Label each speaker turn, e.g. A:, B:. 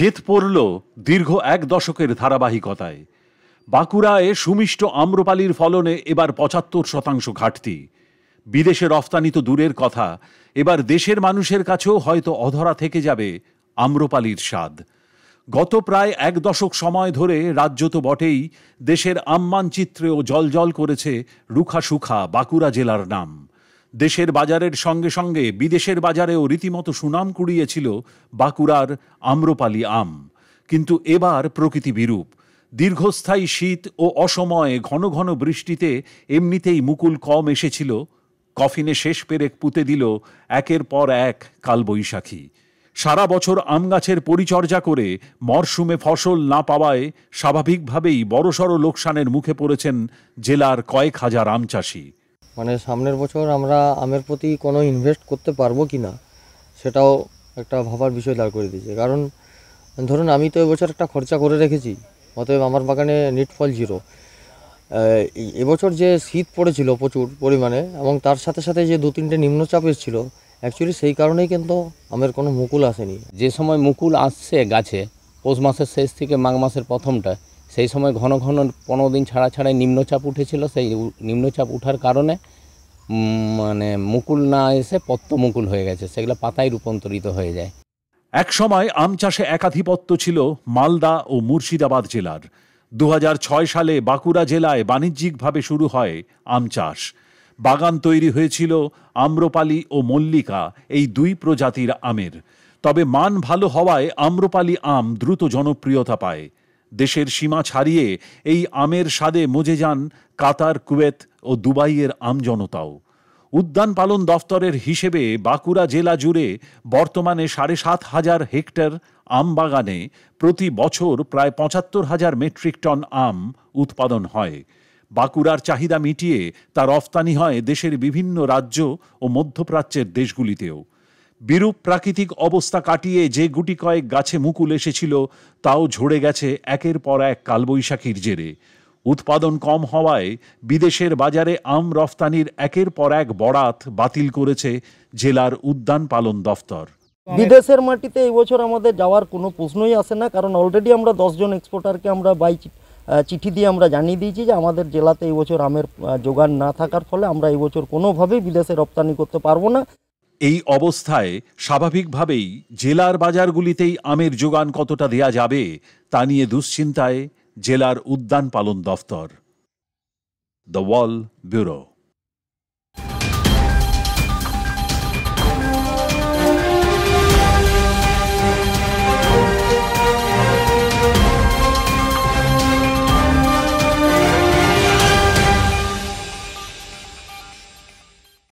A: ছেদ পড়ল দীর্ঘ এক দশকের ধারাবাহিকতায় বাঁকুড়ায় সুমিষ্ট আম্রপালির ফলনে এবার পঁচাত্তর শতাংশ ঘাটতি বিদেশে রফতানি তো দূরের কথা এবার দেশের মানুষের কাছেও হয়তো অধরা থেকে যাবে আম্রপালির স্বাদ গত প্রায় এক দশক সময় ধরে রাজ্য তো বটেই দেশের আম্মানচিত্রেও জলজল করেছে রুখা সুখা বাঁকুড়া জেলার নাম দেশের বাজারের সঙ্গে সঙ্গে বিদেশের বাজারেও রীতিমতো সুনাম কুড়িয়েছিল বাঁকুড়ার আম্রপালি আম কিন্তু এবার প্রকৃতি বিরূপ দীর্ঘস্থায়ী শীত ও অসময়ে ঘন ঘন বৃষ্টিতে এমনিতেই মুকুল কম এসেছিল কফিনে শেষ পেরেক পুঁতে দিল একের পর এক কালবৈশাখী সারা বছর আম গাছের পরিচর্যা করে মরশুমে ফসল না পাওয়ায় স্বাভাবিকভাবেই বড়সড় লোকসানের মুখে পড়েছেন জেলার কয়েক হাজার আম চাষী
B: মানে সামনের বছর আমরা আমের প্রতি কোনো ইনভেস্ট করতে পারবো কি না সেটাও একটা ভাবার বিষয় দাঁড় করে দিয়েছে কারণ ধরুন আমি তো এবছর একটা খরচা করে রেখেছি অতএব আমার বাগানে নিট ফল জিরো এবছর যে শীত পড়েছিল প্রচুর পরিমাণে এবং তার সাথে সাথে যে দু তিনটে নিম্নচাপ এসেছিল অ্যাকচুয়ালি সেই কারণেই কিন্তু আমের কোনো মুকুল আসেনি যে সময় মুকুল আসছে গাছে পৌষ মাসের শেষ থেকে মাঘ মাসের প্রথমটা সেই সময় ঘন ঘন পনেরো দিন ছাড়া ছাড়াই নিম্নচাপ উঠেছিল সেই নিম্নচাপ উঠার কারণে মানে
A: মুকুল না এসে পত্ত মুকুল হয়ে গেছে সেগুলো পাতায় রূপান্তরিত হয়ে যায় এক সময় আম চাষে একাধিপত্য ছিল মালদা ও মুর্শিদাবাদ জেলার দু সালে বাঁকুড়া জেলায় বাণিজ্যিকভাবে শুরু হয় আম চাষ বাগান তৈরি হয়েছিল আম্রপালি ও মল্লিকা এই দুই প্রজাতির আমের তবে মান ভালো হওয়ায় আম্রপালি আম দ্রুত জনপ্রিয়তা পায় দেশের সীমা ছাড়িয়ে এই আমের স্বাদে মজে যান কাতার কুয়েত ও দুবাইয়ের আমজনতাও উদ্যান পালন দফতরের হিসেবে বাঁকুড়া জেলা জুড়ে বর্তমানে সাড়ে সাত হাজার হেক্টর আম বাগানে প্রতি বছর প্রায় পঁচাত্তর হাজার মেট্রিক টন আম উৎপাদন হয় বাঁকুড়ার চাহিদা মিটিয়ে তা রফতানি হয় দেশের বিভিন্ন রাজ্য ও মধ্যপ্রাচ্যের দেশগুলিতেও বিরূপ প্রাকৃতিক অবস্থা কাটিয়ে যে গুটি কয়েক গাছে মুকুল এসেছিল তাও ঝরে গেছে একের পর এক কালবৈশাখীর জেরে উৎপাদন কম হওয়ায় বিদেশের বাজারে আম রফতানির একের পর এক বরাত বাতিল করেছে জেলার উদ্যান পালন দফতর
C: বিদেশের মাটিতে এই বছর আমাদের যাওয়ার কোনো প্রশ্নই আসে না কারণ অলরেডি আমরা দশজন এক্সপোর্টারকে আমরা বাই চিঠি দিয়ে আমরা জানিয়ে দিয়েছি যে আমাদের জেলাতে এই বছর আমের যোগান না থাকার ফলে আমরা এই বছর কোনোভাবেই বিদেশে রপ্তানি করতে পারবো না
A: এই অবস্থায় স্বাভাবিকভাবেই জেলার বাজারগুলিতেই আমের যোগান কতটা দেয়া যাবে তা নিয়ে দুশ্চিন্তায় জেলার উদ্যান পালন দফতর দ্য ওয়াল ব্যুরো